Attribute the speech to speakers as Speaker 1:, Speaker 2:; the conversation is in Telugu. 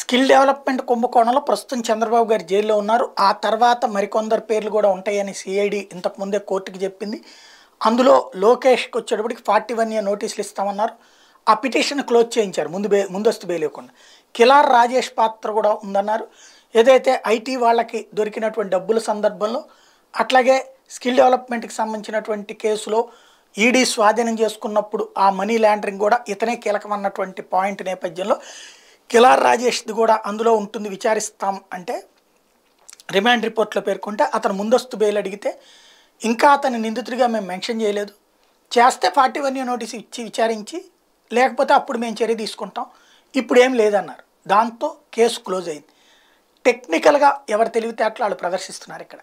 Speaker 1: స్కిల్ డెవలప్మెంట్ కుంభకోణంలో ప్రస్తుతం చంద్రబాబు గారు జైల్లో ఉన్నారు ఆ తర్వాత మరికొందరు పేర్లు కూడా ఉంటాయని సిఐడి ఇంతకుముందే కోర్టుకి చెప్పింది అందులో లోకేష్కి వచ్చేటప్పటికి ఫార్టీ వన్ ఇయర్ నోటీసులు ఇస్తామన్నారు ఆ పిటిషన్ క్లోజ్ చేయించారు ముందు బే ముందస్తు లేకుండా కిలార్ రాజేష్ పాత్ర కూడా ఉందన్నారు ఏదైతే ఐటీ వాళ్ళకి దొరికినటువంటి డబ్బుల సందర్భంలో అట్లాగే స్కిల్ డెవలప్మెంట్కి సంబంధించినటువంటి కేసులో ఈడీ స్వాధీనం చేసుకున్నప్పుడు ఆ మనీ ల్యాండరింగ్ కూడా ఇతనే కీలకమన్నటువంటి పాయింట్ నేపథ్యంలో కిలార్ రాజేష్ది కూడా అందులో ఉంటుంది విచారిస్తాం అంటే రిమాండ్ రిపోర్ట్లో పేర్కొంటే అతను ముందస్తు బెయిల్ అడిగితే ఇంకా అతని నిందితుడిగా మేము మెన్షన్ చేయలేదు చేస్తే ఫార్టీ వన్ నోటీస్ ఇచ్చి విచారించి లేకపోతే అప్పుడు మేము చర్య తీసుకుంటాం ఇప్పుడు ఏం లేదన్నారు దాంతో కేసు క్లోజ్ అయింది టెక్నికల్గా ఎవరు తెలివితేటలు వాళ్ళు ప్రదర్శిస్తున్నారు ఇక్కడ